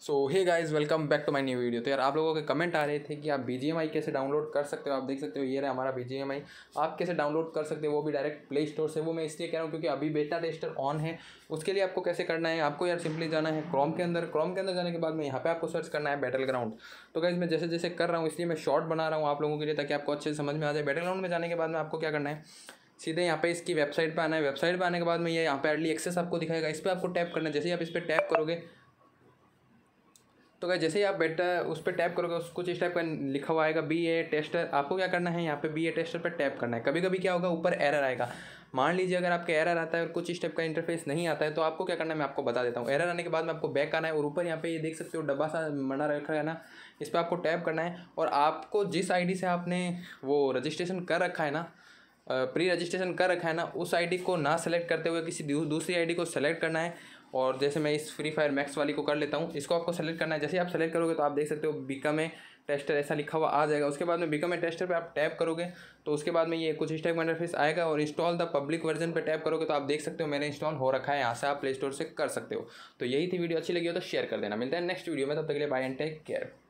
so hey guys welcome back to my new video तो यार आप लोगों के कमेंट आ रहे थे कि आप बी कैसे डाउनलोड कर सकते हो आप देख सकते हो ये रहा हमारा बी आप कैसे डाउनलोड कर सकते हो वो भी डायरेक्ट प्ले स्टोर से वो मैं इसलिए कह रहा हूँ क्योंकि अभी बेटा टेस्टर ऑन है उसके लिए आपको कैसे करना है आपको यार सिंपली जाना है क्रोम के अंदर क्रोम के अंदर जाने के बाद में यहाँ पर आपको सर्च करना है बैटल ग्राउंड तो गाइज मैं जैसे जैसे कर रहा हूँ इसलिए मैं शॉर्ट बना रहा हूँ आप लोगों के लिए ताकि आपको अच्छे से समझ में आ जाए बैटल ग्राउंड में जाने के बाद में आपको क्या करना है सीधे यहाँ पे इसकी वेबसाइट पे आना है वेबसाइट पे आने के बाद में ये यहाँ पे अर्ली एक्सेस आपको दिखाएगा इस पर आपको टैप करना है जैसे ही आप इस पर टैप करोगे तो अगर जैसे ही आप बेटा उस पर टैप करोगे उस कुछ इस टाइप का लिखा हुआ आएगा बी ए टेस्टर आपको क्या करना है यहाँ पे बी ए टेस्टर पर टैप करना है कभी कभी क्या होगा ऊपर एरर आएगा मान लीजिए अगर आपके एरर आता है और कुछ इस टाइप का इंटरफेस नहीं आता है तो आपको क्या करना है मैं आपको बता देता हूँ एरर आने के बाद में आपको बैक आना है और ऊपर यहाँ पे ये देख सकते हो डब्बा सा मना रखा है ना इस पर आपको टैप करना है और आपको जिस आईडी से आपने वो रजिस्ट्रेशन कर रखा है ना प्री रजिस्ट्रेशन कर रखा है ना उस आईडी को ना सेलेक्ट करते हुए किसी दूसरी आईडी को सेलेक्ट करना है और जैसे मैं इस फ्री फायर मैक्स वाली को कर लेता हूँ इसको आपको सेलेक्ट करना है जैसे आप सेलेक्ट करोगे तो आप देख सकते हो बिकम ए टेस्टर ऐसा लिखा हुआ आ जाएगा उसके बाद में बिकम ए टेस्टर पे आप टैप करोगे तो उसके बाद में ये कुछ इस टाइप इंटरफेस आएगा और इंस्टॉल द पब्लिक वर्जन पे टैप करोगे तो आप देख सकते हो मैंने इंस्टॉल हो रखा है यहाँ से आप प्ले स्टोर से कर सकते हो तो यही थी वीडियो अच्छी लगी हो तो शेयर कर देना मिलता है नेक्स्ट वीडियो में तब तक के लिए बाय एंड टेक केयर